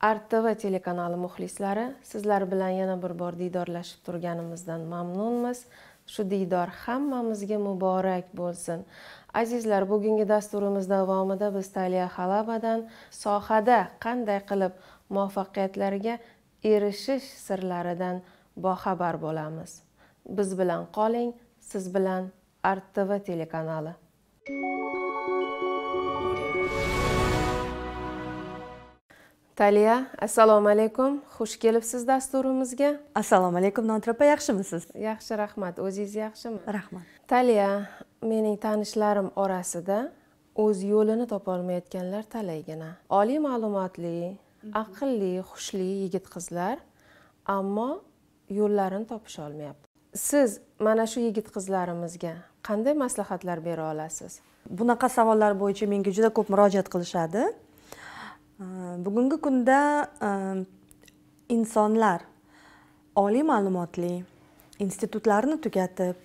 RTV telekanali muxlislari sizlar bilan yana bir bor diydorlashib turganimizdan mamnunmiz shu diydor hammamizga muborak bo'lsin azizlar bugungi dasturimiz davomida biz taliya Xalavadan sohada qanday qilib muvaffaqiyatlarga erishish sirlaridan boxabar bo'lamiz biz bilan qoling siz bilan telekanali. Thank telekanali taliya assalomu alaykum xush kelibsiz dasturimizga assalomu alaykum nontira yaxshimisiz yaxshi rahmat o'zingiz yaxshimi rahmat taliya mening tanishlarim orasida o'z yo'lini topa olmayotganlar talaygina oliy ma'lumotli mhm. aqlli xushli yigit qizlar ammo yo'llarini topisha olmayapti siz mana shu yigit qizlarimizga qanday maslahatlar bera olasiz bunaqa savollar bo'yicha menga juda ko'p murojaat qilishadi Э, bugungi kunda э, insonlar oliy ma'lumotli institutlarni tugatib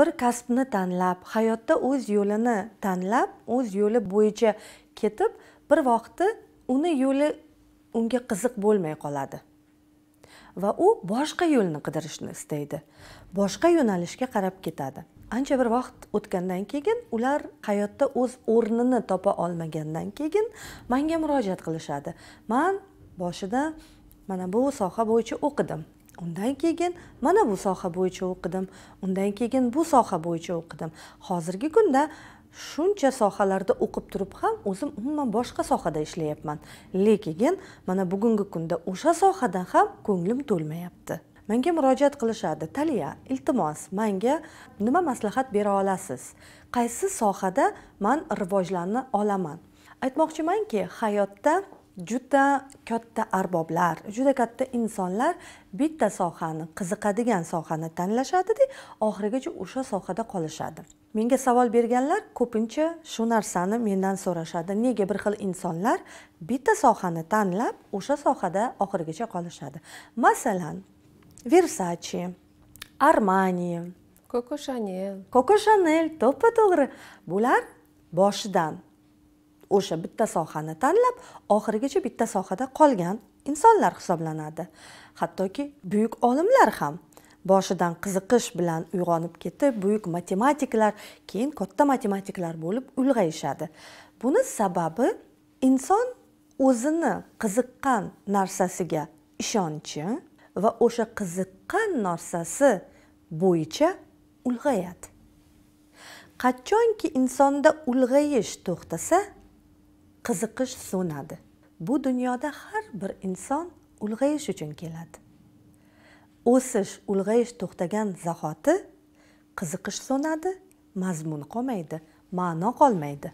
bir kasbni tanlab hayotda o'z yo'lini tanlab o'z yo'li bo'yicha ketib bir vaqtda uni yo'li unga qiziq bo'lmay qoladi va u boshqa yo'lni qidirishni istaydi boshqa yo'nalishga qarab ketadi ancha bir vaqt o'tgandan keyin ular hayotda o'z o'rnini topa olmagandan keyin manga murojaat qilishadi man boshida mana bu soha bo'yicha o'qidim undan keyin mana bu soha bo'yicha o'qidim undan keyin bu soha bo'yicha o'qidim hozirgi kunda shuncha sohalarda o'qib turib ham o'zim umuman boshqa sohada ishlayapman lekin mana bugungi kunda o'sha sohadan ham ko'nglim to'lmayapti menga murojaat qilishadi taliya iltimos menga nima maslahat bera olasiz qaysi sohada man rivojlana olaman aytmoqchimanki hayotda juda katta arboblar juda katta insonlar bitta sohani qiziqadigan sohani tanlashadida oxirigacha o'sha sohada qolishadi menga savol berganlar ko'pincha shu narsani mendan so'rashadi nega bir xil insonlar bitta sohani tanlab o'sha sohada oxirigacha qolishadi masalan Версачи, Армани, Коко Шанель. Коко Шанель to'ppa to'g'ri. Bular boshidan o'sha bitta sohani tanlab oxirigacha bitta sohada qolgan insonlar hisoblanadi. Hattoki buyuk olimlar ham boshidan qiziqish bilan uyg'onib ketib, buyuk matematiklar, keyin katta matematiklar bo'lib ulg'ayishadi. Buni sababi inson o'zini qiziqqan narsasiga ishonchi va o'sha qiziqqan narsasi bo'yicha ulg'ayadi qachonki insonda ulg'ayish to'xtasa qiziqish so'nadi bu dunyoda har bir inson ulg'ayish uchun keladi o'sish ulg'ayish to'xtagan zahoti qiziqish so'nadi mazmun qolmaydi ma'no qolmaydi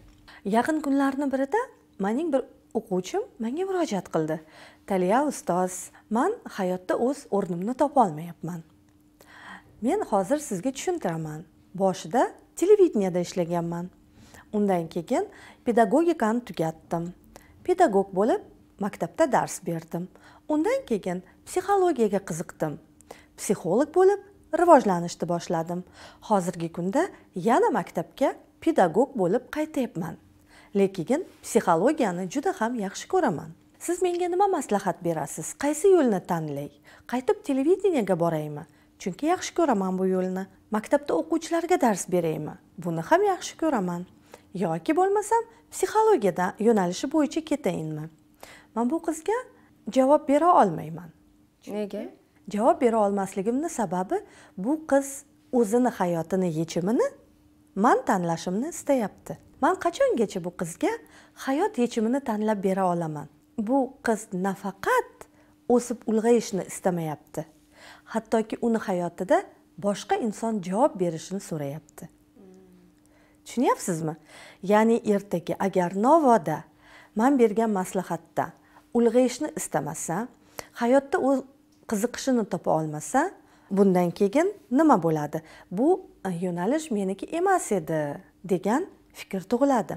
yaqin kunlarni birida mening bir o'quvchim menga murojaat qildi taliya ustoz man hayotda o'z o'rnimni topolmayapman men hozir sizga tushuntiraman boshida televideniyada ishlaganman undan keyin pedagogikani tugatdim pedagog bo'lib maktabda dars berdim undan keyin psixologiyaga qiziqdim psixolog bo'lib rivojlanishni boshladim hozirgi kunda yana maktabga pedagog bo'lib qaytyapman lekin psixologiyani juda ham yaxshi ko'raman siz menga nima maslahat berasiz qaysi yo'lni tanlay qaytib televideniyaga boraymi chunki yaxshi ko'raman bu yo'lni maktabda o'quvchilarga dars beraymi buni ham yaxshi ko'raman yoki bo'lmasam psixologiyada yo'nalishi bo'yicha ketayinmi man bu qizga javob bera olmayman nega javob bera olmasligimni sababi bu qiz o'zini hayotini yechimini man tanlashimni istayapti man qachongacha bu qizga hayot yechimini tanlab bera olaman bu qiz nafaqat o'sib ulg'ayishni istamayapti hattoki uni hayotida boshqa inson javob berishini so'rayapti tushunyapsizmi ya'ni ertaga agar novoda man bergan maslahatda ulg'ayishni istamasa hayotda o'z qiziqishini topa olmasa bundan keyin nima bo'ladi bu yo'nalish meniki emas edi degan fikr tug'iladi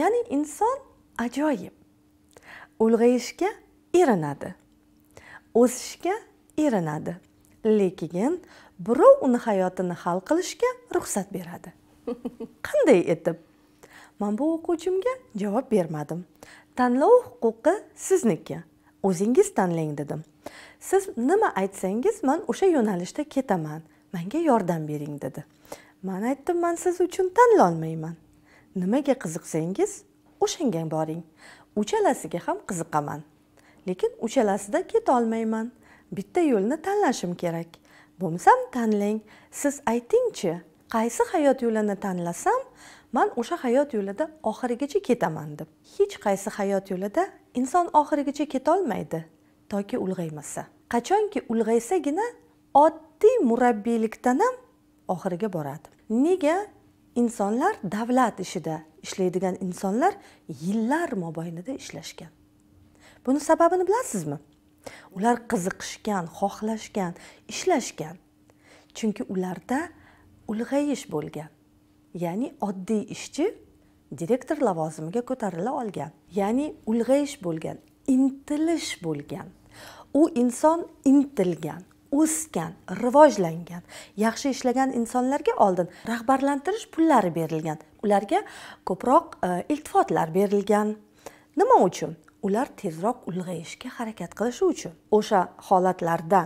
ya'ni inson ajoyib ulg'ayishga erinadi o'sishga erinadi lekin birov uni hayotini hal qilishga ruxsat beradi qanday etib man bu o'quvchimga javob bermadim tanlov huquqi sizniki o'zingiz tanlang dedim siz nima aytsangiz man o'sha yo'nalishda ketaman manga yordam bering dedi man aytdim man siz uchun tanlolmayman nimaga qiziqsangiz o'shanga boring uchalasiga ham qiziqaman lekin uchalasida ketolmayman bitta yo'lni tanlashim kerak bo'lmasam tanlang siz aytingchi qaysi hayot yo'lini tanlasam man o'sha hayot yo'lida oxirigacha ketaman deb hech qaysi hayot yo'lida inson oxirigacha ketolmaydi toki ulg'aymasa qachonki ulg'aysagina oddiy murabbiylikdan ham oxiriga boradi nega insonlar davlat ishida ishlaydigan insonlar yillar mobaynida ishlashgan buni sababini bilasizmi ular qiziqishgan xohlashgan ishlashgan chunki ularda ulg'ayish bo'lgan ya'ni oddiy ishchi direktor lavozimiga ko'tarila olgan ya'ni ulg'ayish bo'lgan intilish bo'lgan u inson intilgan o'sgan rivojlangan yaxshi ishlagan insonlarga oldin rag'batlantirish pullari berilgan ularga ko'proq e, iltifotlar berilgan nima uchun ular tezroq ulg'ayishga harakat qilishi uchun o'sha holatlarda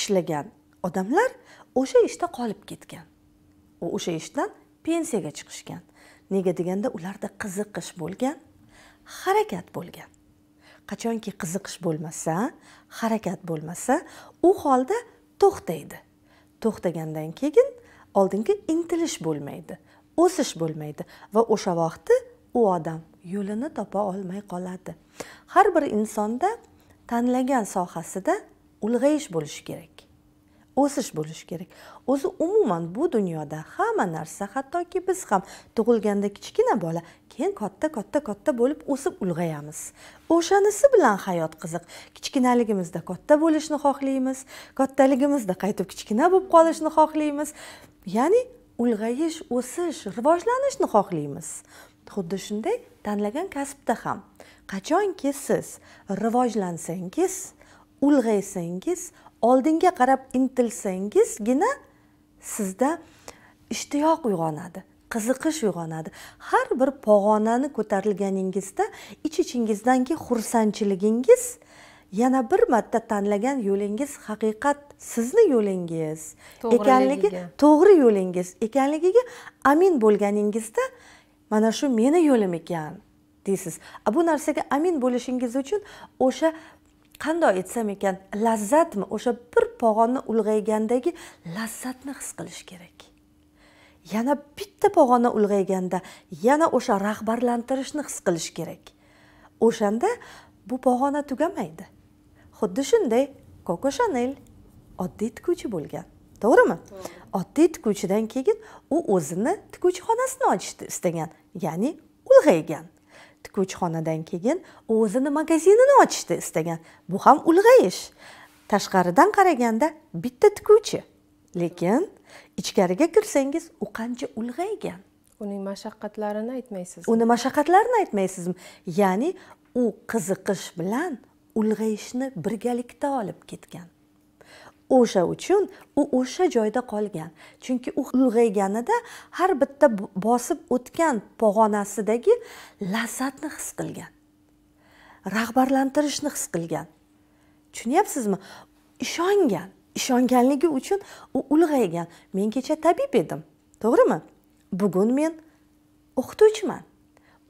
ishlagan odamlar o'sha ishda qolib ketgan u o'sha ishdan pensiyaga chiqishgan nega deganda ularda qiziqish bo'lgan harakat bo'lgan qachonki qiziqish bo'lmasa harakat bo'lmasa u holda to'xtaydi to'xtagandan keyin oldingi intilish bo'lmaydi o'sish bo'lmaydi va o'sha vaqtda u odam yo'lini topa olmay qoladi har bir insonda tanlagan sohasida ulg'ayish bo'lishi kerak o'sish bo'lishi kerak o'zi umuman bu dunyoda hamma narsa hattoki biz ham tug'ilganda kichkina bola keyin katta katta katta bo'lib o'sib ulg'ayamiz o'shanisi bilan hayot qiziq kichkinaligimizda katta bo'lishni xohlaymiz kattaligimizda qaytib kichkina bo'lib qolishni xohlaymiz ya'ni ulg'ayish o'sish rivojlanishni xohlaymiz xuddi shunday tanlagan kasbda ham qachonki siz rivojlansangiz ulg'aysangiz oldinga qarab intilsangizgina sizda ishtiyoq uyg'onadi qiziqish uyg'onadi har bir pog'onani ko'tarilganingizda ich ichingizdagi xursandchiligingiz yana bir marta tanlagan yo'lingiz haqiqat sizni yo'lingiz ekanligi to'g'ri yo'lingiz ekanligiga amin bo'lganingizda mana shu meni yo'lim ekan deysiz bu narsaga amin bo'lishingiz uchun o'sha qandoy aytsam ekan lazzatmi o'sha bir pog'onni ulg'aygandagi lazzatni his qilish kerak yana bitta pog'ona ulg'ayganda yana o'sha rag'barlantirishni his qilish kerak o'shanda bu pog'ona tugamaydi xuddi shunday koko shanel oddiy tikuvchi bo'lgan to'g'rimi oddiy tikuvchidan keyin u o'zini tikuvchi xonasini ochishni istagan ya'ni ulg'aygan xonadan keyin o'zini magazinini ochishni istagan bu ham ulg'ayish tashqaridan qaraganda bitta tikuvchi lekin ichkariga kirsangiz u qancha ulg'aygan uning mashaqqatlarini aytmaysizmi uni mashaqqatlarini aytmaysizmi ya'ni u qiziqish bilan ulg'ayishni birgalikda olib ketgan o'sha uchun u o'sha joyda qolgan chunki u ulg'ayganida har bitta bosib o'tgan pog'onasidagi lazzatni his qilgan rag'batlantirishni his qilgan tushunyapsizmi ishongan ishonganligi uchun u ulg'aygan men kecha tabib edim to'g'rimi bugun men o'qituvchiman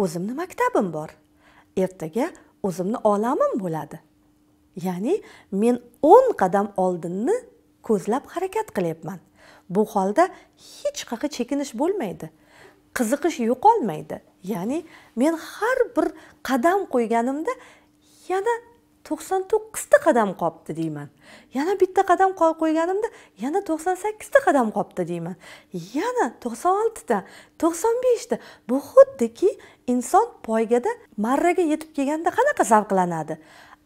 o'zimni maktabim bor ertaga o'zimni olamim bo'ladi ya'ni men o'n qadam oldinni ko'zlab harakat qilyapman bu holda hech qanaqa chekinish bo'lmaydi qiziqish yo'qolmaydi ya'ni men har bir qadam qo'yganimda yana to'qson to'qqizta qadam qolibdi deyman yana bitta qadam qo'yganimda yana to'qson sakkizta qadam qolibdi deyman yana to'qson oltita to'qson beshta bu xuddiki inson poygada marraga yetib kelganda qanaqa zavqlanadi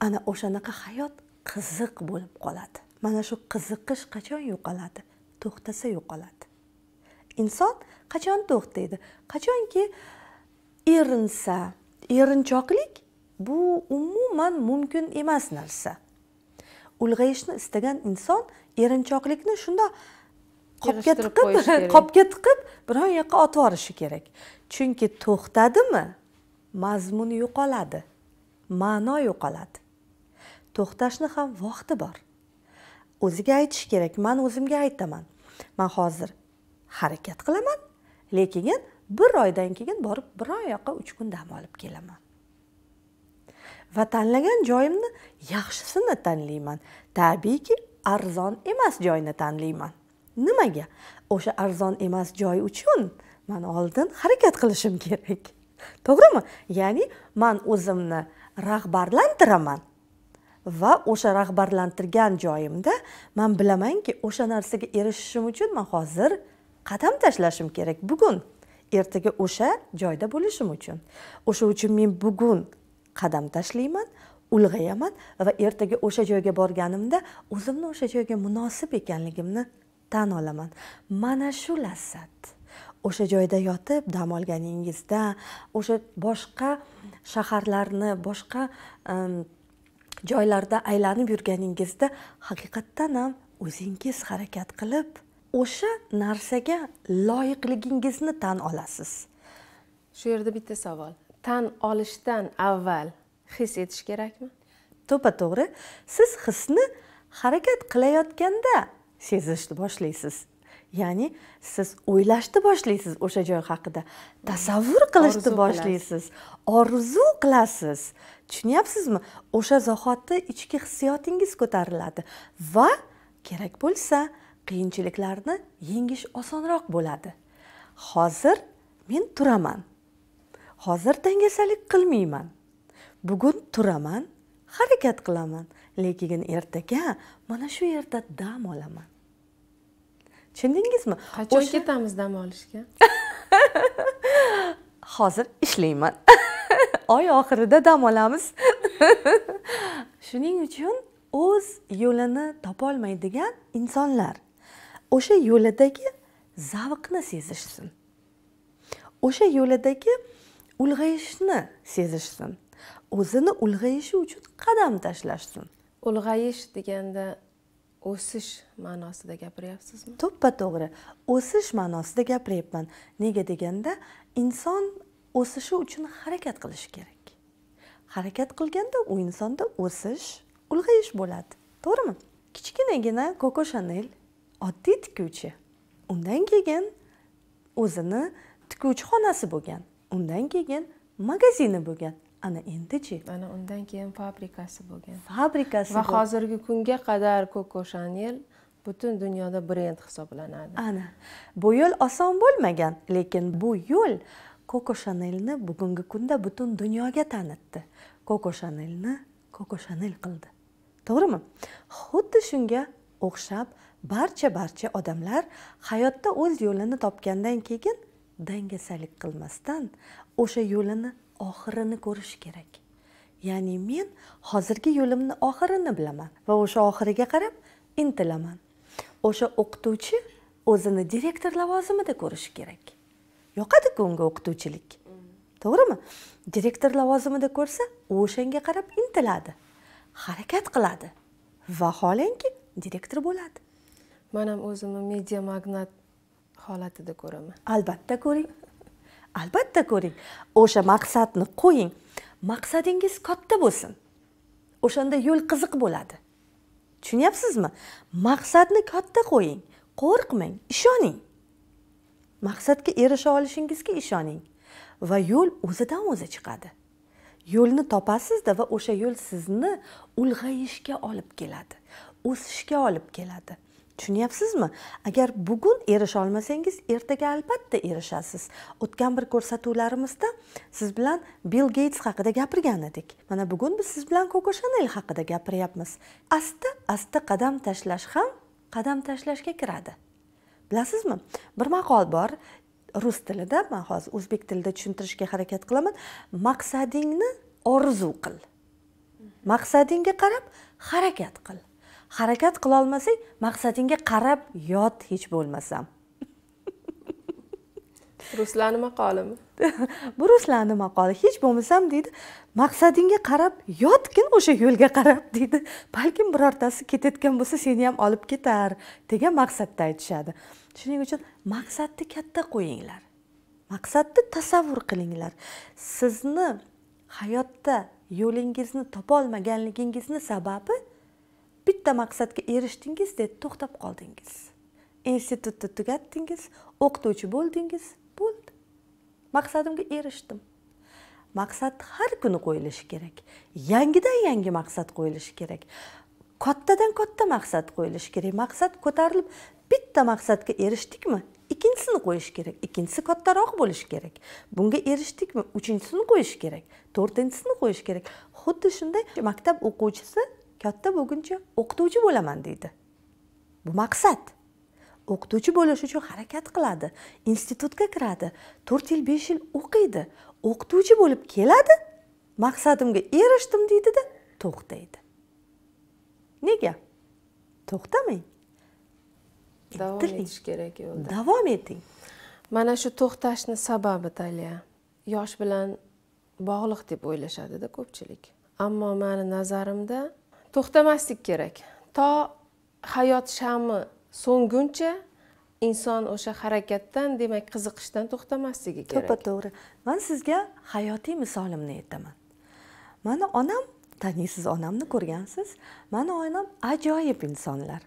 ana o'shanaqa hayot qiziq bo'lib qoladi mana shu qiziqish qachon yo'qoladi to'xtasa yo'qoladi inson qachon to'xtaydi qachonki erinsa erinchoqlik bu umuman mumkin emas narsa ulg'ayishni istagan inson erinchoqlikni shundoq qopga tiqib qopga tiqib biron yoqqa otib yuborishi kerak chunki to'xtadimi mazmuni yo'qoladi ma'no yo'qoladi to'xtashni ham vaqti bor o'ziga aytish kerak man o'zimga aytaman man hozir harakat qilaman lekin bir oydan keyin borib oy yoqqa uch kun dam olib kelaman va tanlagan joyimni yaxshisini tanlayman tabiiyki arzon emas joyni tanlayman nimaga o'sha arzon emas joy uchun man oldin harakat qilishim kerak to'g'rimi ya'ni man o'zimni rag'batlantiraman va o'sha rag'batlantirgan joyimda man bilamanki o'sha narsaga erishishim uchun man hozir qadam tashlashim kerak bugun ertaga o'sha joyda bo'lishim uchun o'sha uchun men bugun qadam tashlayman ulg'ayaman va ertaga o'sha joyga borganimda o'zimni o'sha joyga munosib ekanligimni tan olaman mana shu lazzat o'sha joyda yotib dam olganingizda o'sha boshqa shaharlarni boshqa ehm, joylarda aylanib yurganingizda haqiqatdan ham o'zingiz harakat qilib o'sha narsaga loyiqligingizni tan olasiz shu yerda bitta savol tan olishdan avval his etish kerakmi to'ppa to'g'ri siz hisni harakat qilayotganda sezishni boshlaysiz ya'ni siz o'ylashni boshlaysiz o'sha joy haqida tasavvur qilishni boshlaysiz orzu qilasiz tushunyapsizmi o'sha zahoti ichki hissiyotingiz ko'tariladi va kerak bo'lsa qiyinchiliklarni yengish osonroq bo'ladi hozir men turaman hozir dangasalik qilmayman bugun turaman harakat qilaman lekin ertaga mana shu yerda dam olaman tushundingizmi deysizmi qachon ketamiz dam olishga hozir ishlayman oy oxirida dam olamiz shuning uchun o'z yo'lini topolmaydigan insonlar o'sha yo'lidagi zavqni sezishsin o'sha yo'lidagi ulg'ayishni sezishsin o'zini ulg'ayishi uchun qadam tashlashsin ulg'ayish deganda o'sish ma'nosida gapiryapsizmi to'ppa to'g'ri o'sish ma'nosida gapiryapman nega deganda inson o'sishi uchun harakat qilishi kerak harakat qilganda u insonda o'sish ulg'ayish bo'ladi to'g'rimi kichkinagina koko shanel oddiy tikuvchi undan keyin o'zini tikuvchi xonasi bo'lgan undan keyin magazini bo'lgan ana endichi ana undan keyin fabrikasi bo'lgan fabrikasi va hozirgi kunga qadar koko shanel butun dunyoda brend hisoblanadi ana bu yo'l oson bo'lmagan lekin bu yo'l koko shanelni bugungi kunda butun dunyoga tanitdi koko shanelni koko shanel qildi to'g'rimi xuddi shunga o'xshab barcha barcha odamlar hayotda o'z yo'lini topgandan keyin dangasalik qilmasdan o'sha yo'lini oxirini ko'rish kerak ya'ni men hozirgi yo'limni oxirini bilaman va o'sha oxiriga qarab intilaman o'sha o'qituvchi o'zini direktor lavozimida ko'rishi kerak yoqadiku unga o'qituvchilik to'g'rimi direktor lavozimida ko'rsa o'shanga qarab intiladi harakat qiladi vaholanki direktor bo'ladi man ham o'zimni media magnat holatida ko'raman albatta ko'ring albatta ko'ring o'sha maqsadni qo'ying maqsadingiz katta bo'lsin o'shanda yo'l qiziq bo'ladi tushunyapsizmi maqsadni katta qo'ying qo'rqmang ishoning maqsadga erisha olishingizga ishoning va yo'l o'zidan o'zi chiqadi yo'lni topasizda va o'sha yo'l sizni ulg'ayishga olib keladi o'sishga olib keladi tushunyapsizmi agar bugun erisha olmasangiz ertaga albatta erishasiz o'tgan bir ko'rsatuvlarimizda siz bilan bill geyts haqida gapirgan edik mana bugun biz siz bilan koko shanel haqida gapiryapmiz asta asta qadam tashlash ham qadam tashlashga kiradi bilasizmi bir maqol bor rus tilida man hozir o'zbek tilida tushuntirishga harakat qilaman maqsadingni orzu qil maqsadingga qarab harakat qil harakat qilolmasang maqsadingga qarab yot hech bo'lmasam ruslani maqolimi bu ruslani maqoli hech bo'lmasam deydi maqsadingga qarab yotgin o'sha yo'lga qarab deydi balkim birortasi ketayotgan bo'lsa seni ham olib ketar degan maqsadda aytishadi shuning uchun maqsadni katta qo'yinglar maqsadni tasavvur qilinglar sizni hayotda yo'lingizni topolmaganligingizni sababi bitta maqsadga erishdingiz deb to'xtab qoldingiz institutni tugatdingiz o'qituvchi bo'ldingiz bo'ldi maqsadimga erishdim maqsad har kuni qo'yilishi kerak yangidan yangi maqsad qo'yilishi kerak kattadan katta maqsad qo'yilishi kerak maqsad ko'tarilib bitta maqsadga erishdikmi ikkinchisini qo'yish kerak ikkinchisi kattaroq bo'lishi kerak bunga erishdikmi uchinchisini qo'yish kerak to'rtinchisini qo'yish kerak xuddi shunday maktab o'quvchisi katta bo'lguncha o'qituvchi bo'laman deydi bu maqsad o'qituvchi bo'lish uchun harakat qiladi institutga kiradi to'rt yil besh yil o'qiydi o'qituvchi bo'lib keladi maqsadimga erishdim deydida to'xtaydi nega to'xtamang davom etish kerak yo'lda davom eting mana shu to'xtashni sababi talya yosh bilan bog'liq deb o'ylashadida ko'pchilik ammo mani nazarimda to'xtamaslik kerak to hayot shami so'nguncha inson o'sha harakatdan demak qiziqishdan to'xtamasligi kerak to'ppa to'g'ri man sizga hayotiy misolimni aytaman mani onam taniysiz onamni ko'rgansiz mani onam ajoyib insonlar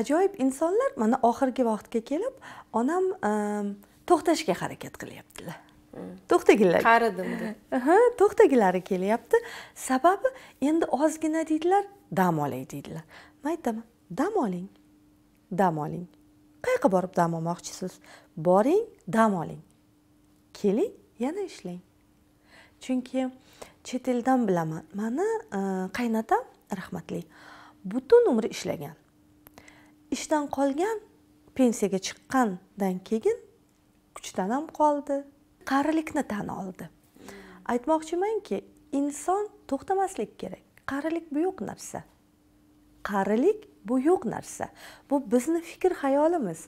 ajoyib insonlar mana oxirgi vaqtga kelib onam ehm, to'xtashga harakat qilyaptilar to'xtagilar qaridim deb to'xtagilari kelyapti sababi endi ozgina deydilar dam olay deydilar man aytaman dam oling dam oling qayerga borib dam olmoqchisiz boring dam oling keling yana ishlang chunki chet eldan bilaman mani e, qaynotam rahmatli butun umri ishlagan ishdan qolgan pensiyaga chiqqandan keyin kuchdan ham qoldi qarilikni tan oldi aytmoqchimanki inson to'xtamaslik kerak qarilik bu yo'q narsa qarilik bu yo'q narsa bu bizni fikr xayolimiz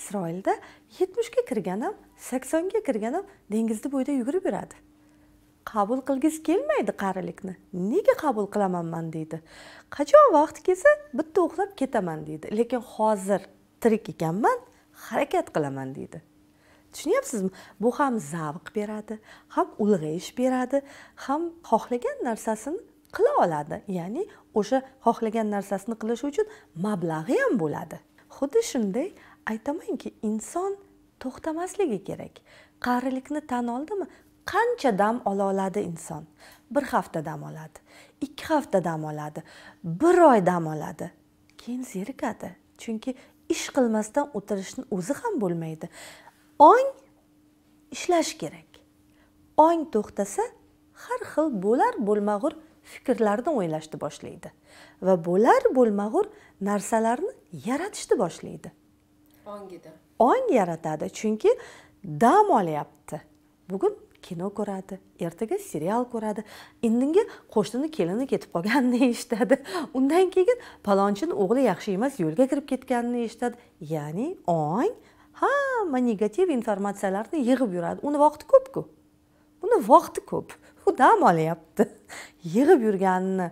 isroilda yetmishga kirgan ham saksonga kirgan ham dengizni bo'yida yugurib yuradi qabul qilgisi kelmaydi qarilikni nega qabul qilaman man deydi qachon vaqti kelsa bitta uxlab ketaman deydi lekin hozir tirik ekanman harakat qilaman deydi tushunyapsizmi bu ham zavq beradi ham ulg'ayish beradi ham xohlagan narsasini qila oladi ya'ni o'sha xohlagan narsasini qilish uchun mablag'i ham bo'ladi xuddi shunday aytamanki inson to'xtamasligi kerak qarilikni tan oldimi qancha dam ola oladi inson bir hafta dam oladi ikki hafta dam oladi bir oy dam oladi keyin zerikadi chunki ish qilmasdan o'tirishni o'zi ham bo'lmaydi ong ishlash kerak ong to'xtasa har xil bo'lar bo'lmag'ur fikrlarni o'ylashni boshlaydi va bo'lar bo'lmag'ur narsalarni yaratishni boshlaydi ongida ong yaratadi chunki dam olyapti bugun kino ko'radi ertaga serial ko'radi indingi qo'shnini kelini ketib qolganini eshitadi undan keyin palonchini o'g'li yaxshi emas yo'lga kirib ketganini eshitadi ya'ni ong hamma negativ informatsiyalarni yig'ib yuradi uni vaqti ko'pku uni vaqti ko'p u dam olyapti yig'ib yurganini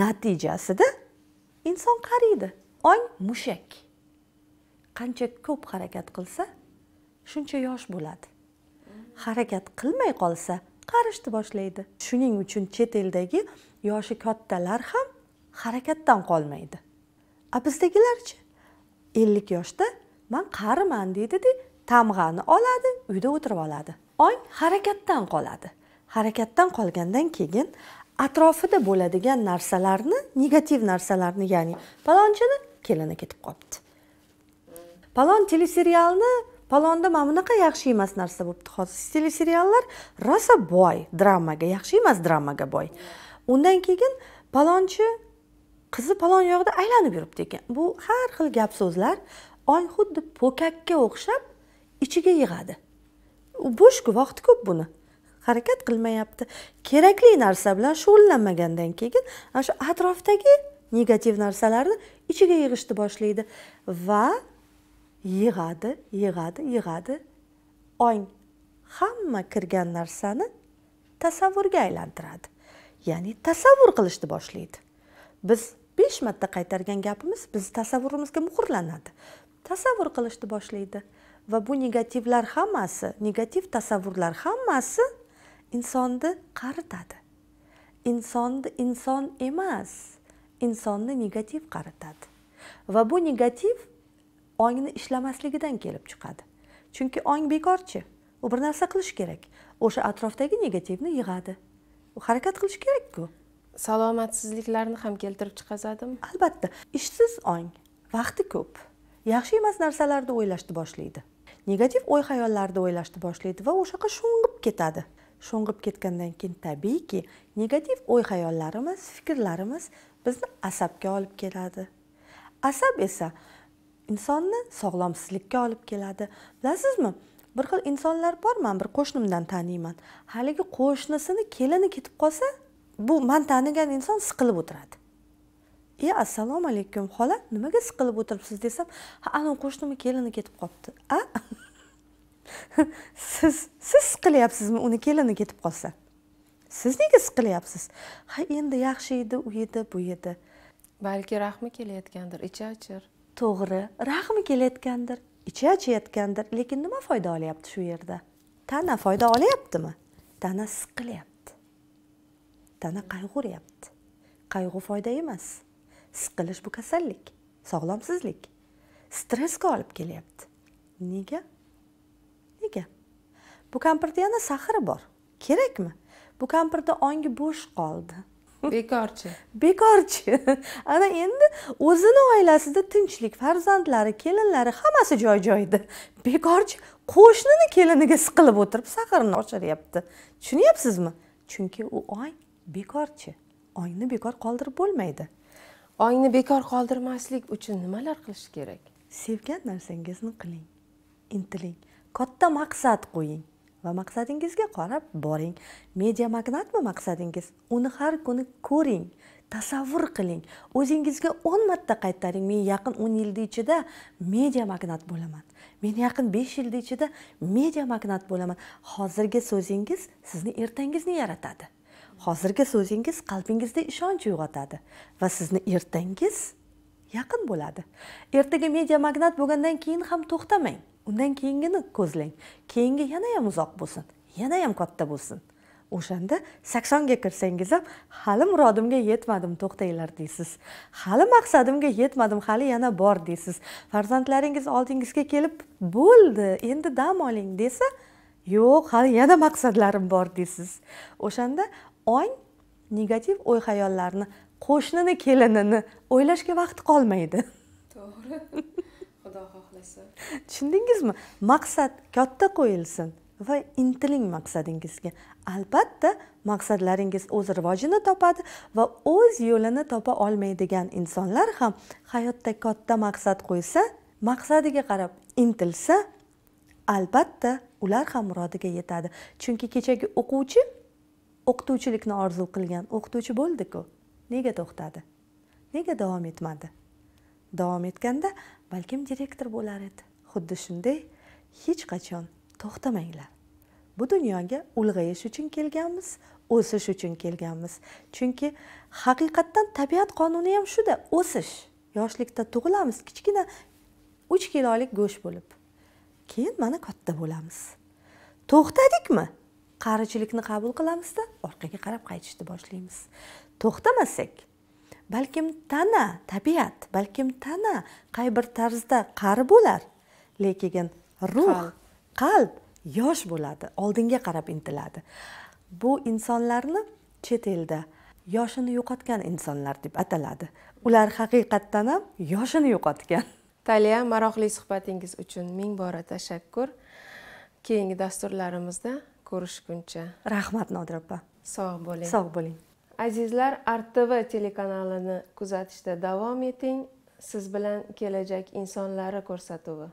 natijasida inson qariydi ong mushak qancha ko'p harakat qilsa shuncha yosh bo'ladi harakat qilmay qolsa qarishni boshlaydi shuning uchun chet eldagi yoshi kattalar ham harakatdan qolmaydi a bizdagilarchi ellik yoshda man qariman deydida tamg'ani oladi uyda o'tirib oladi ong harakatdan qoladi harakatdan qolgandan keyin atrofida bo'ladigan narsalarni negativ narsalarni ya'ni palonchini kelini ketib qolibdi palon teleserialni palonda mana bunaqa yaxshi emas narsa bo'libdi hozir teleseriallar rosa boy dramaga yaxshi emas dramaga boy undan keyin palonchi qizi palon yoqda aylanib yuribdi ekan bu har xil gap so'zlar oy xuddi po'kakka o'xshab ichiga yig'adi bo'sh ku vaqti ko'p buni harakat qilmayapti kerakli narsa bilan shug'ullanmagandan keyin ana shu atrofdagi negativ narsalarni ichiga yig'ishni boshlaydi va yig'adi yig'adi yig'adi ong hamma kirgan narsani tasavvurga aylantiradi ya'ni tasavvur qilishni boshlaydi biz besh marta qaytargan gapimiz bizni tasavvurimizga muhrlanadi tasavvur qilishni boshlaydi va bu negativlar hammasi negativ tasavvurlar hammasi insonni qaritadi insonni inson emas insonni negativ qaritadi va bu negativ ongni ishlamasligidan kelib chiqadi chunki ong bekorchi u bir narsa qilishi kerak o'sha atrofdagi negativni yig'adi u harakat qilishi kerakku salomatsizliklarni ham keltirib chiqaradimi albatta ishsiz ong vaqti ko'p yaxshi emas narsalarni o'ylashni boshlaydi negativ o'y xayollarni o'ylashni boshlaydi va o'sha yoqqa sho'ng'ib ketadi sho'ng'ib ketgandan keyin tabiiyki negativ o'y xayollarimiz fikrlarimiz bizni asabga olib keladi asab esa insonni sog'lomsizlikka olib keladi bilasizmi bir xil insonlar bor man bir qo'shnimdan taniyman haligi qo'shnisini kelini ketib qolsa bu man tanigan inson siqilib o'tiradi e assalomu alaykum xola nimaga siqilib o'tiribsiz desam ha anavi qo'shnimni kelini ketib qolibdi a siz siz siqilyapsizmi uni kelini ketib qolsa siz nega siqilyapsiz ha endi yaxshi edi u edi bu edi balki rahmi kelayotgandir ichi achir to'g'ri rahmi kelayotgandir ichi achiyotgandir lekin nima foyda olyapti shu yerda tana foyda olyaptimi tana siqilyapti tana qayg'uryapti qayg'u foyda emas siqilish bu kasallik sog'lomsizlik stressga olib kelyapti nega nega bu kampirda yana sahri bor kerakmi bu kampirda ongi bo'sh qoldi bekorchi bekorchi ana endi o'zini oilasida tinchlik farzandlari kelinlari hammasi joy joyida bekorchi qo'shnini keliniga siqilib o'tirib saqrini oshiryapti tushunyapsizmi chunki u oy bekorchi ongni bekor qoldirib bo'lmaydi ongni bekor qoldirmaslik uchun nimalar qilish kerak sevgan narsangizni qiling intiling katta maqsad qo'ying va maqsadingizga qarab boring media magnatmi maqsadingiz uni har kuni ko'ring tasavvur qiling o'zingizga o'n marta qaytaring men yaqin o'n yilni ichida media magnat bo'laman men yaqin besh yilni ichida media magnat bo'laman hozirgi so'zingiz sizni ertangizni yaratadi hozirgi so'zingiz qalbingizda ishonch uyg'otadi va sizni ertangiz yaqin bo'ladi ertaga media magnat bo'lgandan keyin ham to'xtamang undan keyingini ko'zlang keyingi yana ham uzoq bo'lsin yana ham katta bo'lsin o'shanda saksonga kirsangiz ham hali murodimga yetmadim to'xtanglar deysiz hali maqsadimga yetmadim hali yana bor deysiz farzandlaringiz oldingizga kelib bo'ldi endi dam oling desa yo'q hali yana maqsadlarim bor deysiz o'shanda ong negativ o'y hayollarni qo'shnini kelinini o'ylashga vaqt qolmaydi to'g'ri xudo xohlasa tushundingizmi maqsad katta qo'yilsin va intiling maqsadingizga albatta maqsadlaringiz o'z rivojini topadi va o'z yo'lini topa olmaydigan insonlar ham hayotda katta maqsad qo'ysa maqsadiga qarab intilsa albatta ular ham murodiga yetadi chunki kechagi o'quvchi o'qituvchilikni orzu qilgan o'qituvchi bo'ldi-ku. Nega to'xtadi? Nega davom etmadi? Davom etganda balkim direktor bo'lar edi. Xuddi shunday hech qachon to'xtamanglar. Bu dunyoga ulg'ayish uchun kelganmiz, o'sish uchun kelganmiz. Chunki haqiqatdan tabiat qonuni ham shuda, o'sish. Yoshlikda tug'ilamiz kichkina 3 kilolik go'sht bo'lib. Keyin mana katta bo'lamiz. To'xtadikmi? qarichilikni qabul qilamizda orqaga qarab qaytishni boshlaymiz to'xtamasak balkim tana tabiat balkim tana qay bir tarzda qari bo'lar lekin ruh qalb yosh bo'ladi oldinga qarab intiladi bu insonlarni chet elda yoshini yo'qotgan insonlar deb ataladi ular haqiqatdan ham yoshini yo'qotgan taliya maroqli suhbatingiz uchun ming bora tashakkur keyingi dasturlarimizda ko'rishguncha rahmat nodira opa sog' bo'ling sog' bo'ling azizlar artv telekanalini kuzatishda davom eting siz bilan kelajak insonlari ko'rsatuvi